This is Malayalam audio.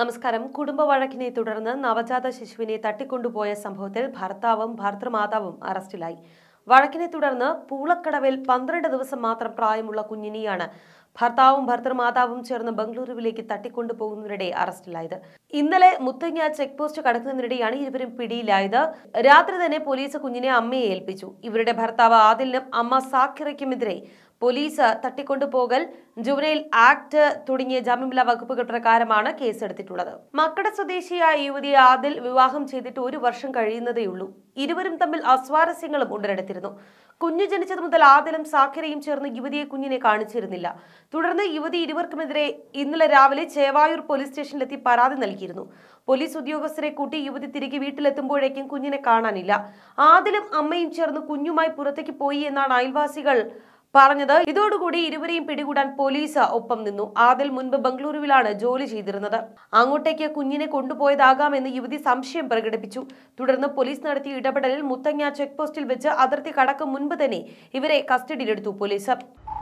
നമസ്കാരം കുടുംബ വഴക്കിനെ തുടർന്ന് നവജാത ശിശുവിനെ തട്ടിക്കൊണ്ടുപോയ സംഭവത്തിൽ ഭർത്താവും ഭർത്തൃമാതാവും അറസ്റ്റിലായി വഴക്കിനെ തുടർന്ന് പൂളക്കടവിൽ പന്ത്രണ്ട് ദിവസം മാത്രം പ്രായമുള്ള കുഞ്ഞിനെയാണ് ഭർത്താവും ഭർത്തൃമാതാവും ചേർന്ന് ബംഗളൂരുവിലേക്ക് തട്ടിക്കൊണ്ടുപോകുന്നതിനിടെ അറസ്റ്റിലായത് ഇന്നലെ മുത്തങ്ങ ചെക്ക് പോസ്റ്റ് കടക്കുന്നതിനിടെയാണ് ഇരുവരും പിടിയിലായത് രാത്രി തന്നെ പോലീസ് കുഞ്ഞിനെ അമ്മയെ ഏൽപ്പിച്ചു ഇവരുടെ ഭർത്താവ് ആദിലിനും അമ്മ സാഖിറയ്ക്കുമെതിരെ പോലീസ് തട്ടിക്കൊണ്ടുപോകൽ ജുവനൈൽ ആക്ട് തുടങ്ങിയ ജാമ്യമില്ലാ വകുപ്പുകൾ പ്രകാരമാണ് കേസെടുത്തിട്ടുള്ളത് മക്കട സ്വദേശിയായ യുവതി ആദിൽ വിവാഹം ചെയ്തിട്ട് ഒരു വർഷം കഴിയുന്നതേയുള്ളൂ ഇരുവരും തമ്മിൽ അസ്വാരസ്യങ്ങളും ഉടലെടുത്തിരുന്നു കുഞ്ഞു ജനിച്ചത് മുതൽ ആദിലും സാക്കിരയും ചേർന്ന് യുവതിയെ കുഞ്ഞിനെ കാണിച്ചിരുന്നില്ല തുടർന്ന് യുവതി ഇരുവർക്കുമെതിരെ ഇന്നലെ രാവിലെ ചേവായൂർ പോലീസ് സ്റ്റേഷനിലെത്തി പരാതി നൽകിയിരുന്നു പോലീസ് ഉദ്യോഗസ്ഥരെ കൂട്ടി യുവതി തിരികെ വീട്ടിലെത്തുമ്പോഴേക്കും കുഞ്ഞിനെ കാണാനില്ല ആദിലും അമ്മയും ചേർന്ന് കുഞ്ഞുമായി പുറത്തേക്ക് പോയി എന്നാണ് അയൽവാസികൾ പറഞ്ഞത് ഇതോടുകൂടി ഇരുവരെയും പിടികൂടാൻ പോലീസ് ഒപ്പം നിന്നു ആദിൽ മുൻപ് ബംഗളൂരുവിലാണ് ജോലി ചെയ്തിരുന്നത് അങ്ങോട്ടേക്ക് കുഞ്ഞിനെ കൊണ്ടുപോയതാകാമെന്ന് യുവതി സംശയം പ്രകടിപ്പിച്ചു തുടർന്ന് പോലീസ് നടത്തിയ ഇടപെടലിൽ മുത്തങ്ങ ചെക്ക് പോസ്റ്റിൽ വെച്ച് അതിർത്തി കടക്കും മുൻപ് തന്നെ ഇവരെ കസ്റ്റഡിയിലെടുത്തു പോലീസ്